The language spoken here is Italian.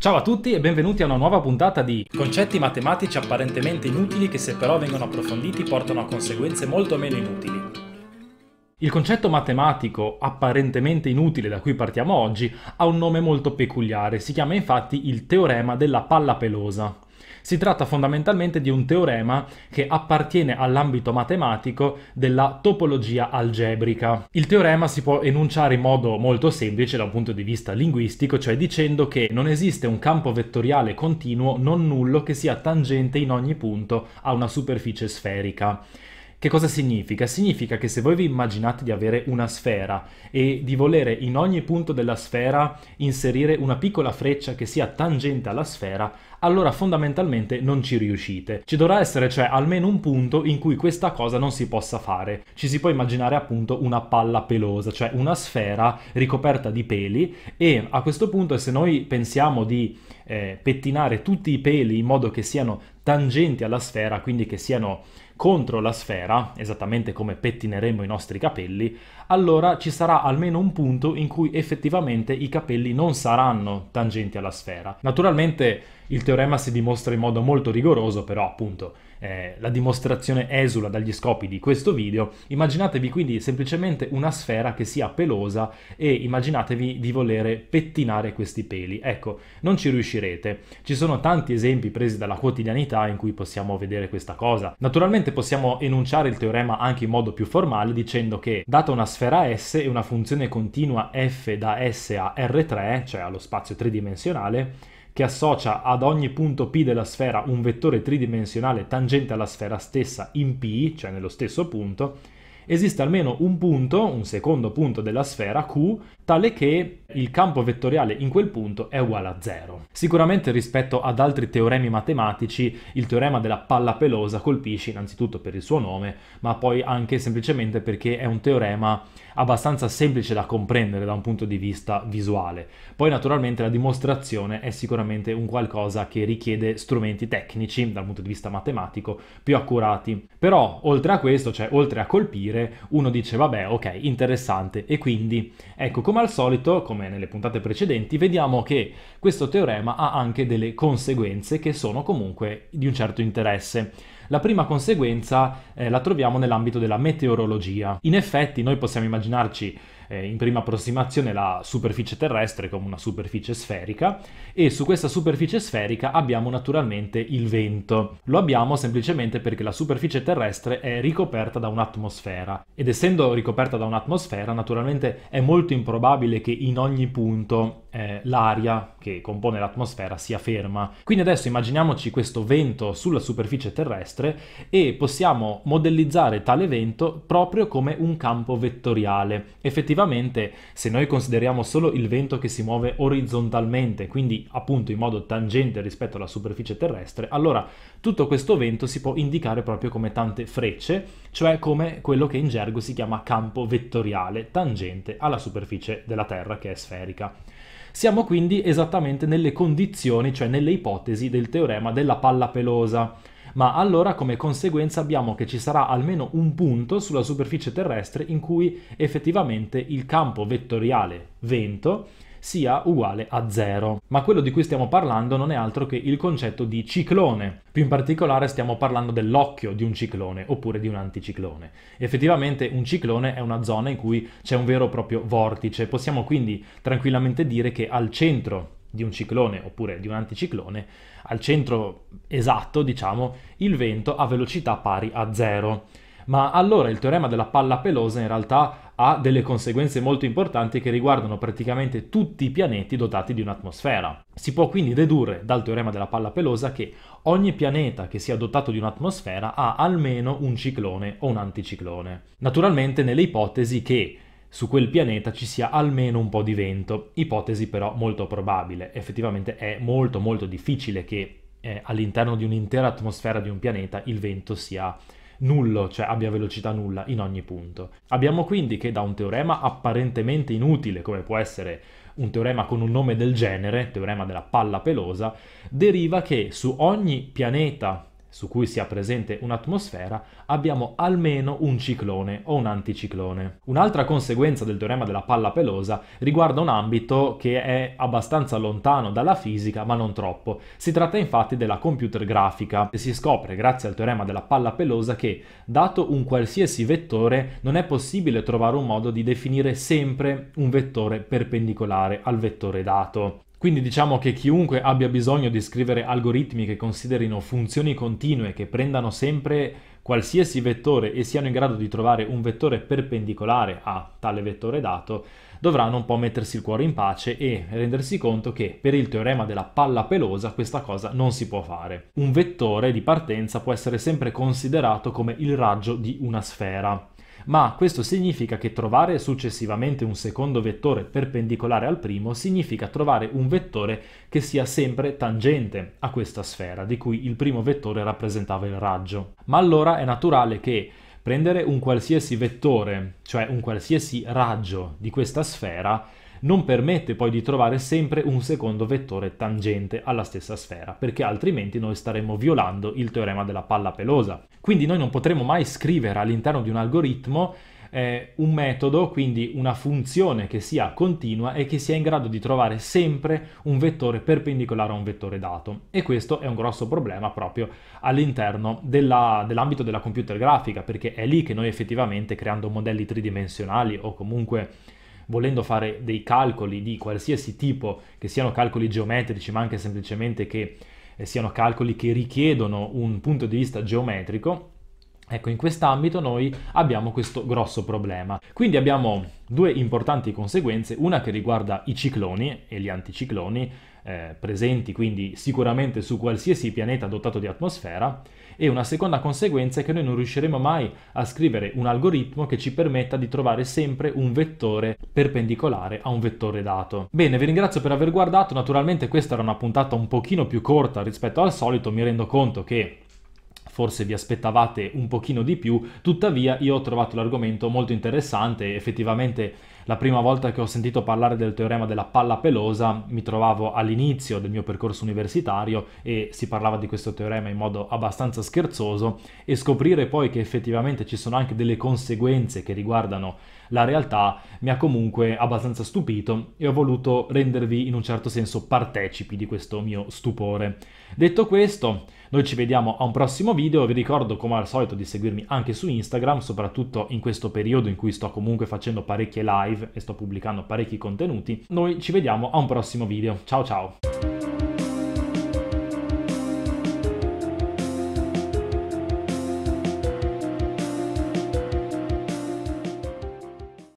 Ciao a tutti e benvenuti a una nuova puntata di Concetti matematici apparentemente inutili che se però vengono approfonditi portano a conseguenze molto meno inutili. Il concetto matematico apparentemente inutile da cui partiamo oggi ha un nome molto peculiare, si chiama infatti il teorema della palla pelosa. Si tratta fondamentalmente di un teorema che appartiene all'ambito matematico della topologia algebrica. Il teorema si può enunciare in modo molto semplice da un punto di vista linguistico, cioè dicendo che non esiste un campo vettoriale continuo non nullo che sia tangente in ogni punto a una superficie sferica. Che cosa significa? Significa che se voi vi immaginate di avere una sfera e di volere in ogni punto della sfera inserire una piccola freccia che sia tangente alla sfera, allora fondamentalmente non ci riuscite. Ci dovrà essere cioè almeno un punto in cui questa cosa non si possa fare. Ci si può immaginare appunto una palla pelosa, cioè una sfera ricoperta di peli e a questo punto se noi pensiamo di eh, pettinare tutti i peli in modo che siano tangenti alla sfera, quindi che siano contro la sfera, esattamente come pettineremo i nostri capelli, allora ci sarà almeno un punto in cui effettivamente i capelli non saranno tangenti alla sfera. Naturalmente il teorema si dimostra in modo molto rigoroso, però appunto eh, la dimostrazione esula dagli scopi di questo video. Immaginatevi quindi semplicemente una sfera che sia pelosa e immaginatevi di volere pettinare questi peli. Ecco, non ci riuscirete. Ci sono tanti esempi presi dalla quotidianità in cui possiamo vedere questa cosa. Naturalmente Ovviamente possiamo enunciare il teorema anche in modo più formale dicendo che data una sfera S e una funzione continua f da S a R3, cioè allo spazio tridimensionale, che associa ad ogni punto P della sfera un vettore tridimensionale tangente alla sfera stessa in P, cioè nello stesso punto, esiste almeno un punto, un secondo punto della sfera Q, tale che il campo vettoriale in quel punto è uguale a zero. Sicuramente rispetto ad altri teoremi matematici, il teorema della palla pelosa colpisce innanzitutto per il suo nome, ma poi anche semplicemente perché è un teorema abbastanza semplice da comprendere da un punto di vista visuale. Poi naturalmente la dimostrazione è sicuramente un qualcosa che richiede strumenti tecnici dal punto di vista matematico più accurati. Però oltre a questo, cioè oltre a colpire, uno dice vabbè, ok, interessante e quindi ecco come come al solito, come nelle puntate precedenti, vediamo che questo teorema ha anche delle conseguenze che sono comunque di un certo interesse. La prima conseguenza eh, la troviamo nell'ambito della meteorologia. In effetti noi possiamo immaginarci eh, in prima approssimazione la superficie terrestre come una superficie sferica e su questa superficie sferica abbiamo naturalmente il vento. Lo abbiamo semplicemente perché la superficie terrestre è ricoperta da un'atmosfera ed essendo ricoperta da un'atmosfera naturalmente è molto improbabile che in ogni punto eh, l'aria che compone l'atmosfera sia ferma. Quindi adesso immaginiamoci questo vento sulla superficie terrestre e possiamo modellizzare tale vento proprio come un campo vettoriale. Effettivamente effettivamente se noi consideriamo solo il vento che si muove orizzontalmente, quindi appunto in modo tangente rispetto alla superficie terrestre, allora tutto questo vento si può indicare proprio come tante frecce, cioè come quello che in gergo si chiama campo vettoriale tangente alla superficie della Terra che è sferica. Siamo quindi esattamente nelle condizioni, cioè nelle ipotesi del teorema della palla pelosa ma allora come conseguenza abbiamo che ci sarà almeno un punto sulla superficie terrestre in cui effettivamente il campo vettoriale vento sia uguale a zero. Ma quello di cui stiamo parlando non è altro che il concetto di ciclone. Più in particolare stiamo parlando dell'occhio di un ciclone oppure di un anticiclone. Effettivamente un ciclone è una zona in cui c'è un vero e proprio vortice. Possiamo quindi tranquillamente dire che al centro di un ciclone oppure di un anticiclone, al centro esatto, diciamo, il vento ha velocità pari a zero. Ma allora il teorema della palla pelosa in realtà ha delle conseguenze molto importanti che riguardano praticamente tutti i pianeti dotati di un'atmosfera. Si può quindi dedurre dal teorema della palla pelosa che ogni pianeta che sia dotato di un'atmosfera ha almeno un ciclone o un anticiclone. Naturalmente nelle ipotesi che su quel pianeta ci sia almeno un po' di vento, ipotesi però molto probabile. Effettivamente è molto molto difficile che eh, all'interno di un'intera atmosfera di un pianeta il vento sia nullo, cioè abbia velocità nulla in ogni punto. Abbiamo quindi che da un teorema apparentemente inutile, come può essere un teorema con un nome del genere, teorema della palla pelosa, deriva che su ogni pianeta su cui sia presente un'atmosfera, abbiamo almeno un ciclone o un anticiclone. Un'altra conseguenza del teorema della palla pelosa riguarda un ambito che è abbastanza lontano dalla fisica, ma non troppo. Si tratta infatti della computer grafica, si scopre grazie al teorema della palla pelosa che, dato un qualsiasi vettore, non è possibile trovare un modo di definire sempre un vettore perpendicolare al vettore dato. Quindi diciamo che chiunque abbia bisogno di scrivere algoritmi che considerino funzioni continue, che prendano sempre qualsiasi vettore e siano in grado di trovare un vettore perpendicolare a tale vettore dato, dovranno un po' mettersi il cuore in pace e rendersi conto che per il teorema della palla pelosa questa cosa non si può fare. Un vettore di partenza può essere sempre considerato come il raggio di una sfera ma questo significa che trovare successivamente un secondo vettore perpendicolare al primo significa trovare un vettore che sia sempre tangente a questa sfera, di cui il primo vettore rappresentava il raggio. Ma allora è naturale che prendere un qualsiasi vettore, cioè un qualsiasi raggio di questa sfera, non permette poi di trovare sempre un secondo vettore tangente alla stessa sfera, perché altrimenti noi staremmo violando il teorema della palla pelosa. Quindi noi non potremo mai scrivere all'interno di un algoritmo eh, un metodo, quindi una funzione che sia continua e che sia in grado di trovare sempre un vettore perpendicolare a un vettore dato. E questo è un grosso problema proprio all'interno dell'ambito della computer grafica, perché è lì che noi effettivamente creando modelli tridimensionali o comunque volendo fare dei calcoli di qualsiasi tipo, che siano calcoli geometrici, ma anche semplicemente che eh, siano calcoli che richiedono un punto di vista geometrico, Ecco, in quest'ambito noi abbiamo questo grosso problema. Quindi abbiamo due importanti conseguenze, una che riguarda i cicloni e gli anticicloni, eh, presenti quindi sicuramente su qualsiasi pianeta dotato di atmosfera e una seconda conseguenza è che noi non riusciremo mai a scrivere un algoritmo che ci permetta di trovare sempre un vettore perpendicolare a un vettore dato. Bene, vi ringrazio per aver guardato, naturalmente questa era una puntata un pochino più corta rispetto al solito, mi rendo conto che forse vi aspettavate un pochino di più, tuttavia io ho trovato l'argomento molto interessante, effettivamente la prima volta che ho sentito parlare del teorema della palla pelosa mi trovavo all'inizio del mio percorso universitario e si parlava di questo teorema in modo abbastanza scherzoso e scoprire poi che effettivamente ci sono anche delle conseguenze che riguardano la realtà mi ha comunque abbastanza stupito e ho voluto rendervi in un certo senso partecipi di questo mio stupore. Detto questo, noi ci vediamo a un prossimo video, vi ricordo come al solito di seguirmi anche su Instagram, soprattutto in questo periodo in cui sto comunque facendo parecchie live e sto pubblicando parecchi contenuti. Noi ci vediamo a un prossimo video, ciao ciao!